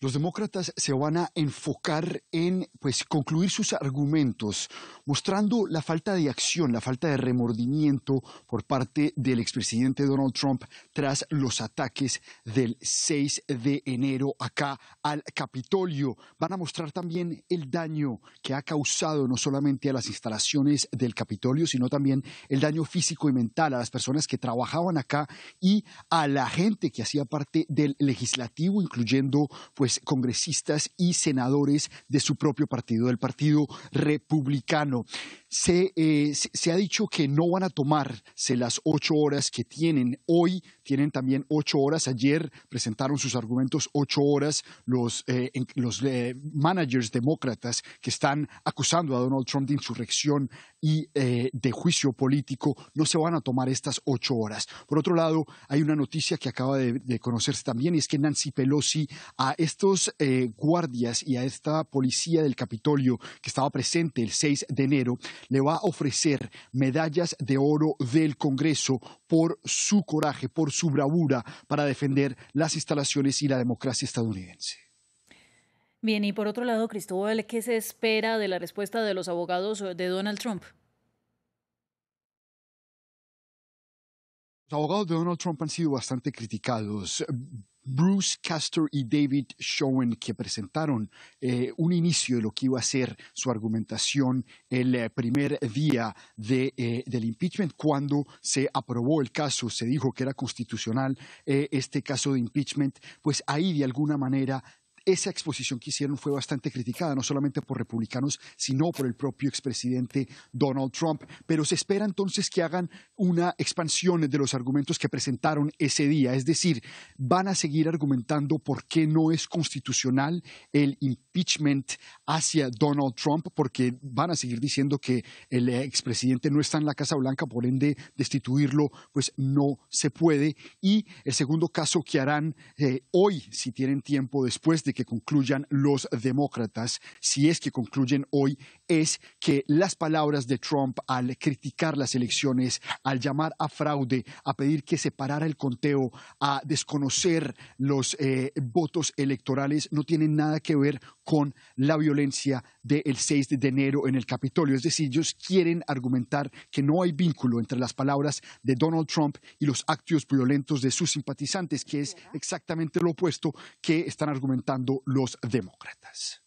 Los demócratas se van a enfocar en pues, concluir sus argumentos, mostrando la falta de acción, la falta de remordimiento por parte del expresidente Donald Trump tras los ataques del 6 de enero acá al Capitolio. Van a mostrar también el daño que ha causado no solamente a las instalaciones del Capitolio, sino también el daño físico y mental a las personas que trabajaban acá y a la gente que hacía parte del legislativo, incluyendo pues, pues, congresistas y senadores de su propio partido, del Partido Republicano. Eh, se, ha dicho que no van a tomarse las ocho horas que tienen hoy, tienen también ocho horas, ayer presentaron sus argumentos ocho horas los, eh, los eh, managers demócratas que están acusando a Donald Trump de insurrección y de juicio político, no se van a tomar estas ocho horas. Por otro lado, hay una noticia que acaba de, conocerse también y es que Nancy Pelosi a estos eh, guardias y a esta policía del Capitolio que estaba presente el 6 de enero, le va a ofrecer medallas de oro del Congreso por su coraje, por su bravura para defender las instalaciones y la democracia estadounidense. Bien, y por otro lado, Cristóbal, ¿qué se espera de la respuesta de los abogados de Donald Trump? Los abogados de Donald Trump han sido bastante criticados. Bruce Castor y David Schoen que presentaron eh, un inicio de lo que iba a ser su argumentación el eh, primer día de, eh, del impeachment. Cuando se aprobó el caso, se dijo que era constitucional este caso de impeachment, pues ahí de alguna manera esa exposición que hicieron fue bastante criticada, no solamente por republicanos, sino por el propio expresidente Donald Trump. Pero se espera entonces que hagan una expansión de los argumentos que presentaron ese día. Es decir, van a seguir argumentando por qué no es constitucional el impeachment hacia Donald Trump, porque van a seguir diciendo que el expresidente no está en la Casa Blanca, por ende destituirlo pues no se puede. Y el segundo caso que harán eh, hoy, si tienen tiempo después de que concluyan los demócratas, si es que concluyen hoy es que las palabras de Trump al criticar las elecciones, al llamar a fraude, a pedir que se parara el conteo, a desconocer los eh, votos electorales, no tienen nada que ver con la violencia del 6 de enero en el Capitolio. Es decir, ellos quieren argumentar que no hay vínculo entre las palabras de Donald Trump y los actos violentos de sus simpatizantes, que es exactamente lo opuesto que están argumentando los demócratas.